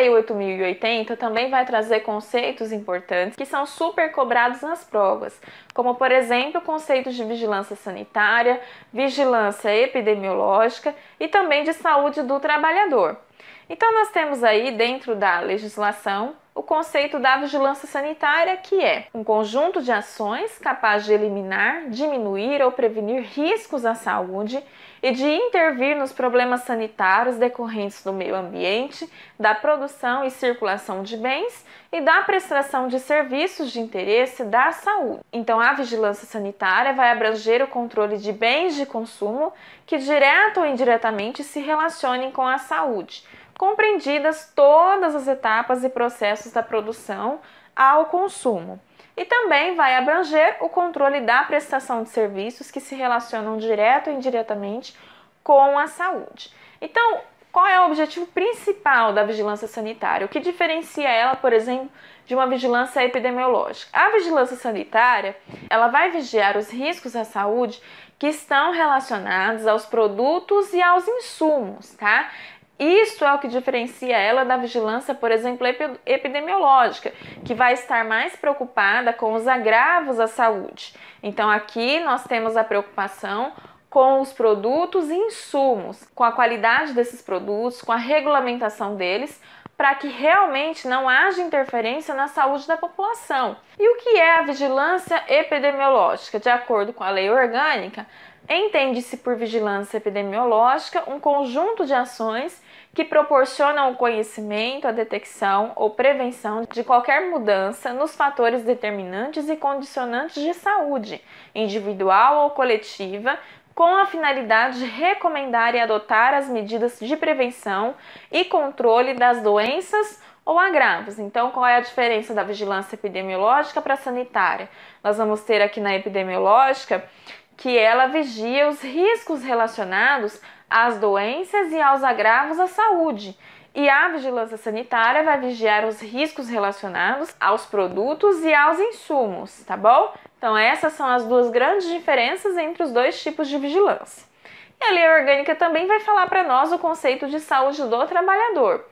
Lei 8080 também vai trazer conceitos importantes que são super cobrados nas provas, como por exemplo, conceitos de vigilância sanitária, vigilância epidemiológica e também de saúde do trabalhador. Então nós temos aí dentro da legislação o conceito da vigilância sanitária, que é um conjunto de ações capaz de eliminar, diminuir ou prevenir riscos à saúde e de intervir nos problemas sanitários decorrentes do meio ambiente, da produção e circulação de bens e da prestação de serviços de interesse da saúde. Então, a vigilância sanitária vai abranger o controle de bens de consumo que, direta ou indiretamente, se relacionem com a saúde compreendidas todas as etapas e processos da produção ao consumo. E também vai abranger o controle da prestação de serviços que se relacionam direto ou indiretamente com a saúde. Então, qual é o objetivo principal da vigilância sanitária? O que diferencia ela, por exemplo, de uma vigilância epidemiológica? A vigilância sanitária, ela vai vigiar os riscos à saúde que estão relacionados aos produtos e aos insumos, tá? Isso é o que diferencia ela da vigilância, por exemplo, epidemiológica, que vai estar mais preocupada com os agravos à saúde. Então, aqui nós temos a preocupação com os produtos e insumos, com a qualidade desses produtos, com a regulamentação deles, para que realmente não haja interferência na saúde da população. E o que é a vigilância epidemiológica? De acordo com a lei orgânica, entende-se por vigilância epidemiológica um conjunto de ações que proporcionam o conhecimento, a detecção ou prevenção de qualquer mudança nos fatores determinantes e condicionantes de saúde, individual ou coletiva, com a finalidade de recomendar e adotar as medidas de prevenção e controle das doenças ou agravos. Então, qual é a diferença da vigilância epidemiológica para a sanitária? Nós vamos ter aqui na epidemiológica que ela vigia os riscos relacionados às doenças e aos agravos à saúde e a vigilância sanitária vai vigiar os riscos relacionados aos produtos e aos insumos, tá bom? Então, essas são as duas grandes diferenças entre os dois tipos de vigilância. E a lei orgânica também vai falar para nós o conceito de saúde do trabalhador,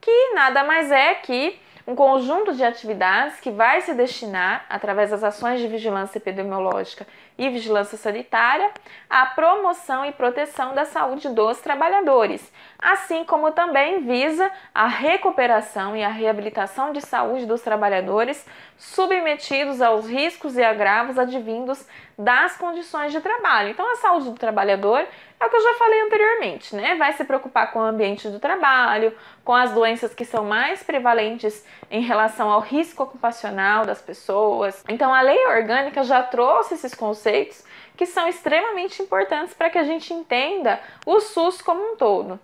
que nada mais é que um conjunto de atividades que vai se destinar, através das ações de vigilância epidemiológica e vigilância sanitária, à promoção e proteção da saúde dos trabalhadores, assim como também visa a recuperação e a reabilitação de saúde dos trabalhadores submetidos aos riscos e agravos advindos das condições de trabalho. Então, a saúde do trabalhador é o que eu já falei anteriormente, né? Vai se preocupar com o ambiente do trabalho, com as doenças que são mais prevalentes em relação ao risco ocupacional das pessoas. Então, a lei orgânica já trouxe esses conceitos que são extremamente importantes para que a gente entenda o SUS como um todo.